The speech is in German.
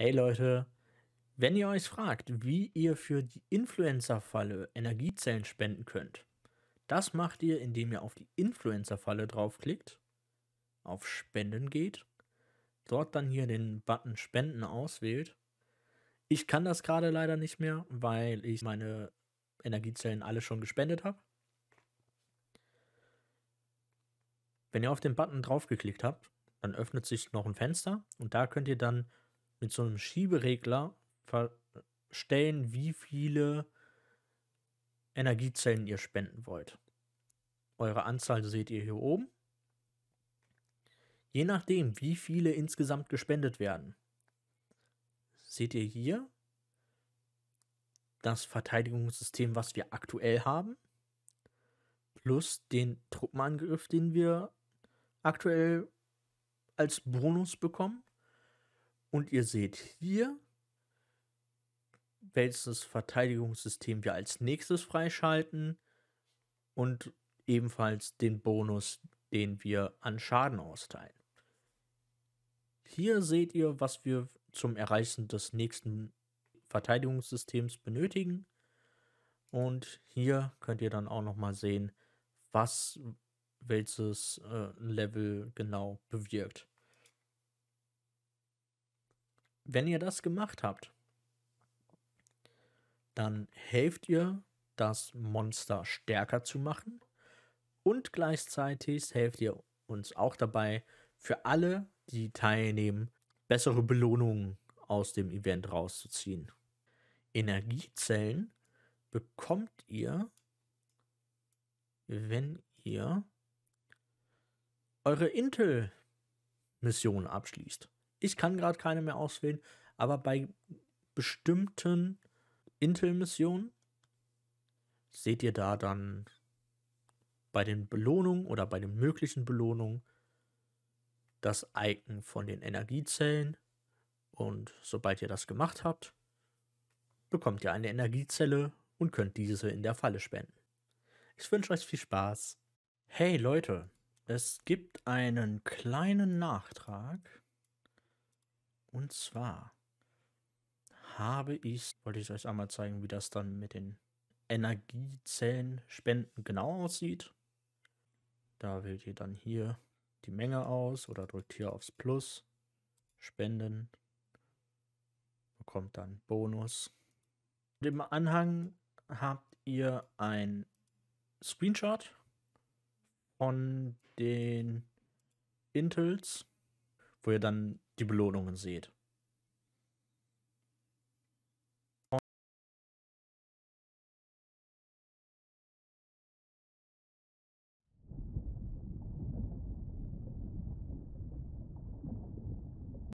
hey Leute, wenn ihr euch fragt, wie ihr für die Influencer-Falle Energiezellen spenden könnt, das macht ihr, indem ihr auf die Influencer-Falle draufklickt, auf Spenden geht, dort dann hier den Button Spenden auswählt. Ich kann das gerade leider nicht mehr, weil ich meine Energiezellen alle schon gespendet habe. Wenn ihr auf den Button draufgeklickt habt, dann öffnet sich noch ein Fenster und da könnt ihr dann mit so einem Schieberegler verstellen, wie viele Energiezellen ihr spenden wollt. Eure Anzahl seht ihr hier oben. Je nachdem, wie viele insgesamt gespendet werden, seht ihr hier das Verteidigungssystem, was wir aktuell haben, plus den Truppenangriff, den wir aktuell als Bonus bekommen. Und ihr seht hier, welches Verteidigungssystem wir als nächstes freischalten und ebenfalls den Bonus, den wir an Schaden austeilen. Hier seht ihr, was wir zum Erreichen des nächsten Verteidigungssystems benötigen. Und hier könnt ihr dann auch nochmal sehen, was welches äh, Level genau bewirkt wenn ihr das gemacht habt, dann helft ihr, das Monster stärker zu machen und gleichzeitig helft ihr uns auch dabei, für alle, die teilnehmen, bessere Belohnungen aus dem Event rauszuziehen. Energiezellen bekommt ihr, wenn ihr eure Intel-Mission abschließt. Ich kann gerade keine mehr auswählen, aber bei bestimmten Intel-Missionen seht ihr da dann bei den Belohnungen oder bei den möglichen Belohnungen das Icon von den Energiezellen. Und sobald ihr das gemacht habt, bekommt ihr eine Energiezelle und könnt diese in der Falle spenden. Ich wünsche euch viel Spaß. Hey Leute, es gibt einen kleinen Nachtrag und zwar habe ich, wollte ich euch einmal zeigen, wie das dann mit den Energiezellen spenden genau aussieht. Da wählt ihr dann hier die Menge aus oder drückt hier aufs Plus, Spenden, bekommt dann Bonus. Im Anhang habt ihr ein Screenshot von den Intels wo ihr dann die Belohnungen seht.